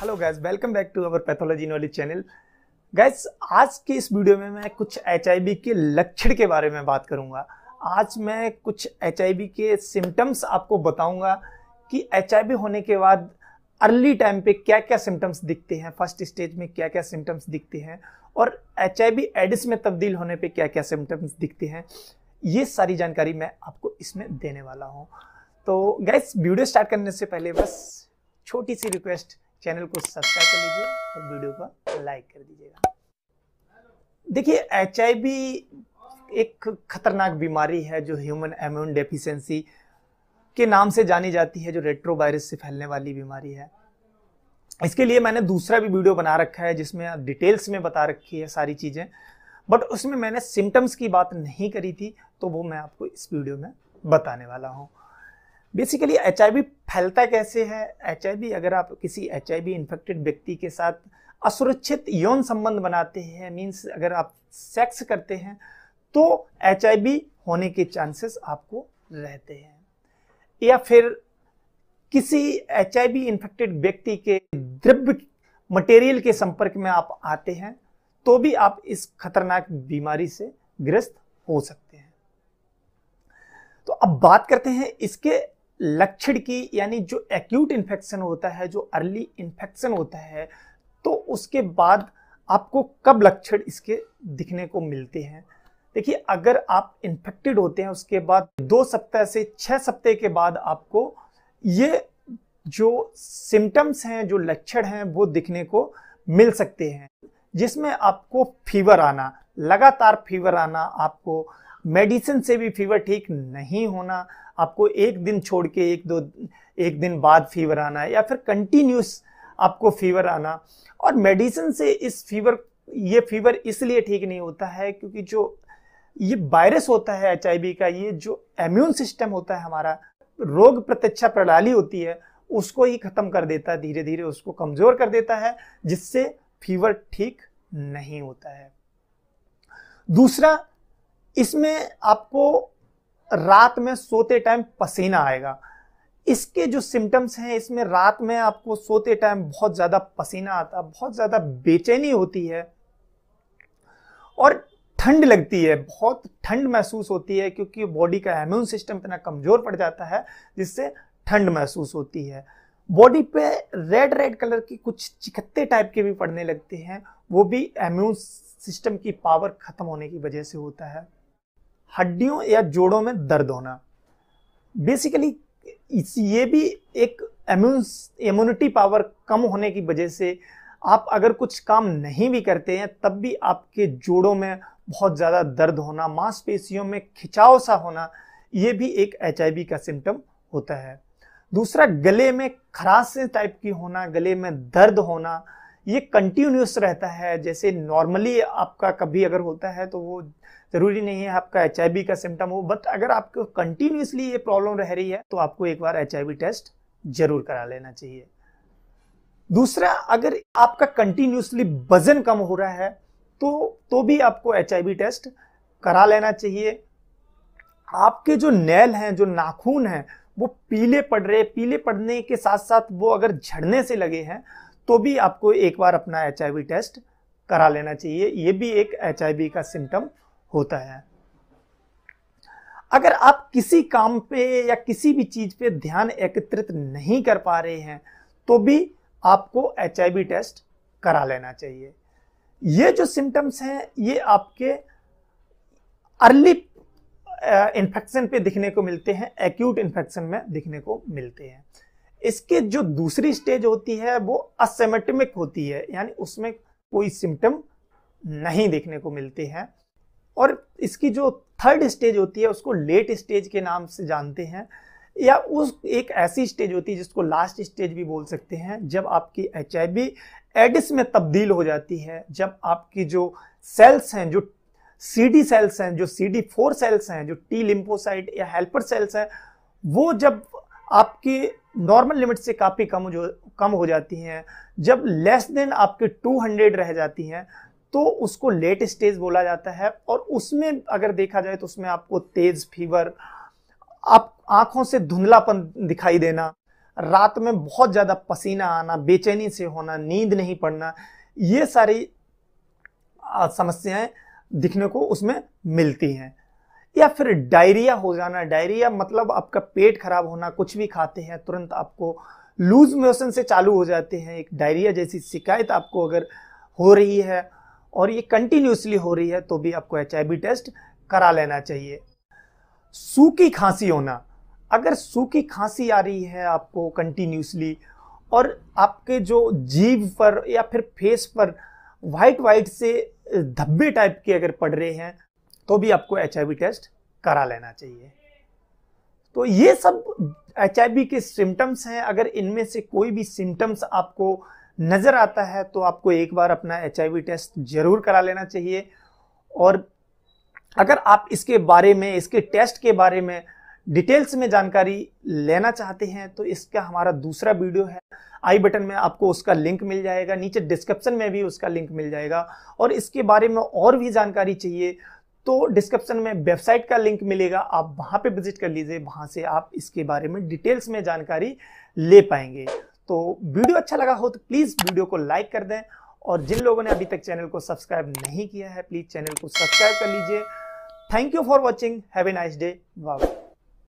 hello guys welcome back to our pathology knowledge channel guys आज के इस video में मैं कुछ एच के लक्षण के बारे में बात करूंगा आज मैं कुछ एच के सिम्टम्स आपको बताऊंगा कि एच होने के बाद अर्ली टाइम पे क्या क्या सिम्टम्स दिखते हैं फर्स्ट स्टेज में क्या क्या सिम्टम्स दिखते हैं और एच आई एड्स में तब्दील होने पे क्या क्या सिम्टम्स दिखते हैं ये सारी जानकारी मैं आपको इसमें देने वाला हूँ तो गैस वीडियो स्टार्ट करने से पहले बस छोटी सी रिक्वेस्ट चैनल को सब्सक्राइब कर लीजिए और वीडियो को लाइक कर दीजिएगा देखिए एच एक खतरनाक बीमारी है जो ह्यूमन एम्यून डेफिशिएंसी के नाम से जानी जाती है जो रेट्रो वायरस से फैलने वाली बीमारी है इसके लिए मैंने दूसरा भी वीडियो बना रखा है जिसमें डिटेल्स में बता रखी है सारी चीज़ें बट उसमें मैंने सिम्टम्स की बात नहीं करी थी तो वो मैं आपको इस वीडियो में बताने वाला हूँ बेसिकली एच फैलता कैसे है एच अगर आप किसी एच इन्फेक्टेड व्यक्ति के साथ असुरक्षित यौन संबंध बनाते हैं मीन्स अगर आप सेक्स करते हैं तो एच होने के चांसेस आपको रहते हैं या फिर किसी एच इन्फेक्टेड व्यक्ति के द्रव्य मटेरियल के संपर्क में आप आते हैं तो भी आप इस खतरनाक बीमारी से ग्रस्त हो सकते हैं तो अब बात करते हैं इसके लक्षण की यानी जो एक्यूट इन्फेक्शन होता है जो अर्ली इन्फेक्शन होता है तो उसके बाद आपको कब लक्षण इसके दिखने को मिलते हैं देखिए अगर आप इन्फेक्टेड होते हैं उसके बाद दो सप्ताह से छः सप्ताह के बाद आपको ये जो सिम्टम्स हैं जो लक्षण हैं वो दिखने को मिल सकते हैं जिसमें आपको फीवर आना लगातार फीवर आना आपको मेडिसिन से भी फीवर ठीक नहीं होना आपको एक दिन छोड़ के एक दो एक दिन बाद फीवर आना या फिर कंटिन्यूस आपको फीवर आना और मेडिसिन से इस फीवर ये फीवर इसलिए ठीक नहीं होता है क्योंकि जो ये वायरस होता है एच का ये जो इम्यून सिस्टम होता है हमारा रोग प्रत्यक्षा प्रणाली होती है उसको ही खत्म कर देता है धीरे धीरे उसको कमजोर कर देता है जिससे फीवर ठीक नहीं होता है दूसरा इसमें आपको रात में सोते टाइम पसीना आएगा इसके जो सिम्टम्स हैं इसमें रात में आपको सोते टाइम बहुत ज़्यादा पसीना आता बहुत ज़्यादा बेचैनी होती है और ठंड लगती है बहुत ठंड महसूस होती है क्योंकि बॉडी का इम्यून सिस्टम इतना कमज़ोर पड़ जाता है जिससे ठंड महसूस होती है बॉडी पे रेड रेड कलर की कुछ चिकत्ते टाइप के भी पड़ने लगते हैं वो भी इम्यून सिस्टम की पावर खत्म होने की वजह से होता है हड्डियों या जोड़ों में दर्द होना बेसिकली ये भी एक इम्यून इम्यूनिटी पावर कम होने की वजह से आप अगर कुछ काम नहीं भी करते हैं तब भी आपके जोड़ों में बहुत ज़्यादा दर्द होना मांसपेशियों में खिंचाव सा होना ये भी एक एच का सिम्टम होता है दूसरा गले में खराश टाइप की होना गले में दर्द होना ये कंटिन्यूस रहता है जैसे नॉर्मली आपका कभी अगर होता है तो वो ज़रूरी नहीं है आपका एच का सिम्टम हो बट अगर आपको कंटिन्यूसली ये प्रॉब्लम रह रही है तो आपको एक बार एच टेस्ट जरूर करा लेना चाहिए दूसरा अगर आपका कंटिन्यूसली वजन कम हो रहा है तो तो भी आपको एच टेस्ट करा लेना चाहिए आपके जो नेल हैं जो नाखून हैं वो पीले पड़ रहे पीले पड़ने के साथ साथ वो अगर झड़ने से लगे हैं तो भी आपको एक बार अपना एच टेस्ट करा लेना चाहिए ये भी एक एच का सिम्टम होता है अगर आप किसी काम पे या किसी भी चीज़ पे ध्यान एकत्रित नहीं कर पा रहे हैं तो भी आपको एच टेस्ट करा लेना चाहिए ये जो सिम्टम्स हैं ये आपके अर्ली इन्फेक्शन पे दिखने को मिलते हैं एक्यूट इन्फेक्शन में दिखने को मिलते हैं इसके जो दूसरी स्टेज होती है वो असेमेटमिक होती है यानी उसमें कोई सिम्टम नहीं देखने को मिलते हैं और इसकी जो थर्ड स्टेज होती है उसको लेट स्टेज के नाम से जानते हैं या उस एक ऐसी स्टेज होती है जिसको लास्ट स्टेज भी बोल सकते हैं जब आपकी एच एडिस में तब्दील हो जाती है जब आपकी जो सेल्स हैं जो सीडी सेल्स हैं जो सीडी फोर सेल्स हैं जो टी लिम्फोसाइट या हेल्पर सेल्स हैं वो जब आपके नॉर्मल लिमिट से काफ़ी कम जो कम हो जाती हैं जब लेस देन आपके 200 रह जाती हैं तो उसको लेट स्टेज बोला जाता है और उसमें अगर देखा जाए तो उसमें आपको तेज फीवर आप आंखों से धुंधलापन दिखाई देना रात में बहुत ज़्यादा पसीना आना बेचैनी से होना नींद नहीं पड़ना ये सारी समस्याएं दिखने को उसमें मिलती हैं या फिर डायरिया हो जाना डायरिया मतलब आपका पेट खराब होना कुछ भी खाते हैं तुरंत आपको लूज मोशन से चालू हो जाते हैं एक डायरिया जैसी शिकायत आपको अगर हो रही है और ये कंटिन्यूसली हो रही है तो भी आपको एच टेस्ट करा लेना चाहिए सूखी खांसी होना अगर सूखी खांसी आ रही है आपको कंटिन्यूसली और आपके जो जीव पर या फिर फेस पर वाइट वाइट से धब्बे टाइप के अगर पड़ रहे हैं तो भी आपको एच टेस्ट करा लेना चाहिए तो ये सब एच के सिम्टम्स हैं अगर इनमें से कोई भी सिम्टम्स आपको नज़र आता है तो आपको एक बार अपना एच टेस्ट ज़रूर करा लेना चाहिए और अगर आप इसके बारे में इसके टेस्ट के बारे में डिटेल्स में जानकारी लेना चाहते हैं तो इसका हमारा दूसरा वीडियो है आई बटन में आपको उसका लिंक मिल जाएगा नीचे डिस्क्रिप्शन में भी उसका लिंक मिल जाएगा और इसके बारे में और भी जानकारी चाहिए तो डिस्क्रिप्शन में वेबसाइट का लिंक मिलेगा आप वहाँ पे विजिट कर लीजिए वहाँ से आप इसके बारे में डिटेल्स में जानकारी ले पाएंगे तो वीडियो अच्छा लगा हो तो प्लीज़ वीडियो को लाइक कर दें और जिन लोगों ने अभी तक चैनल को सब्सक्राइब नहीं किया है प्लीज़ चैनल को सब्सक्राइब कर लीजिए thank you for watching have a nice day bye